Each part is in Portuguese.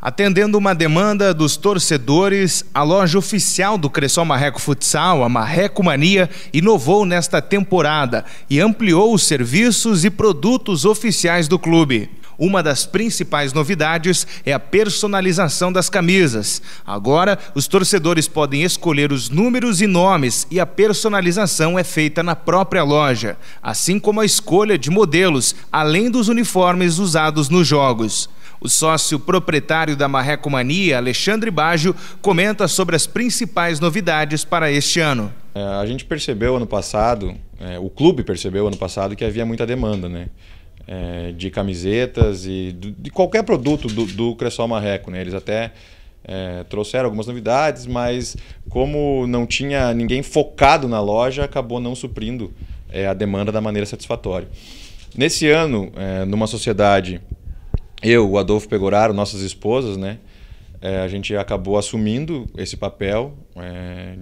Atendendo uma demanda dos torcedores, a loja oficial do Cressol Marreco Futsal, a Marreco Mania, inovou nesta temporada e ampliou os serviços e produtos oficiais do clube. Uma das principais novidades é a personalização das camisas. Agora, os torcedores podem escolher os números e nomes e a personalização é feita na própria loja, assim como a escolha de modelos, além dos uniformes usados nos jogos. O sócio proprietário da Marreco Mania, Alexandre Baggio, comenta sobre as principais novidades para este ano. É, a gente percebeu ano passado, é, o clube percebeu ano passado que havia muita demanda, né? É, de camisetas e do, de qualquer produto do, do Cressol Marreco. Né? Eles até é, trouxeram algumas novidades, mas como não tinha ninguém focado na loja, acabou não suprindo é, a demanda da maneira satisfatória. Nesse ano, é, numa sociedade eu, o Adolfo Pegoraro, nossas esposas, né? É, a gente acabou assumindo esse papel é,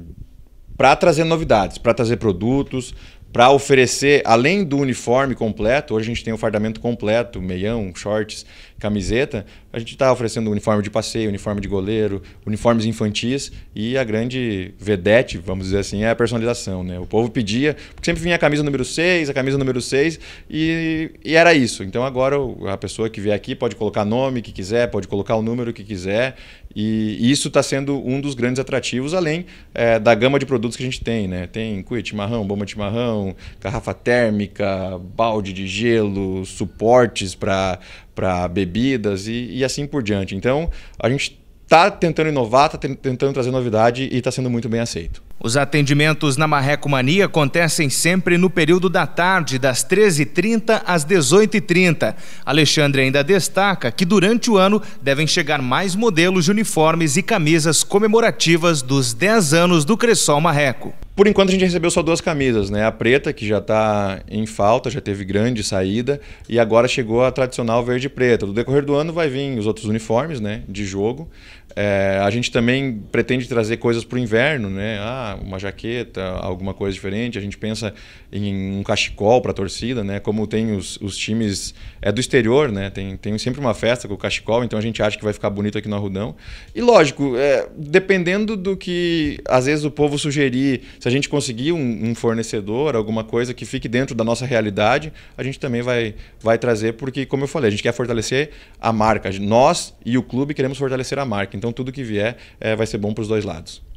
para trazer novidades, para trazer produtos, para oferecer, além do uniforme completo, hoje a gente tem o fardamento completo, meião, shorts camiseta, a gente está oferecendo uniforme de passeio, uniforme de goleiro, uniformes infantis e a grande vedete, vamos dizer assim, é a personalização. Né? O povo pedia, porque sempre vinha a camisa número 6, a camisa número 6 e, e era isso. Então agora a pessoa que vier aqui pode colocar nome que quiser, pode colocar o número que quiser e isso está sendo um dos grandes atrativos, além é, da gama de produtos que a gente tem. Né? Tem cuia chimarrão, bomba de marrão, garrafa térmica, balde de gelo, suportes para para bebidas e, e assim por diante. Então, a gente está tentando inovar, está tentando trazer novidade e está sendo muito bem aceito. Os atendimentos na Marreco Mania acontecem sempre no período da tarde, das 13h30 às 18h30. Alexandre ainda destaca que durante o ano devem chegar mais modelos de uniformes e camisas comemorativas dos 10 anos do Cressol Marreco. Por enquanto a gente recebeu só duas camisas, né? A preta, que já está em falta, já teve grande saída, e agora chegou a tradicional verde e preta. No decorrer do ano vai vir os outros uniformes, né? De jogo. É, a gente também pretende trazer coisas para o inverno, né? Ah, uma jaqueta, alguma coisa diferente. A gente pensa em um cachecol para a torcida, né? Como tem os, os times é do exterior, né? Tem, tem sempre uma festa com o cachecol, então a gente acha que vai ficar bonito aqui no Arrudão. E lógico, é, dependendo do que às vezes o povo sugerir, se a gente conseguir um, um fornecedor, alguma coisa que fique dentro da nossa realidade, a gente também vai, vai trazer, porque, como eu falei, a gente quer fortalecer a marca. Nós e o clube queremos fortalecer a marca. Então tudo que vier é, vai ser bom para os dois lados.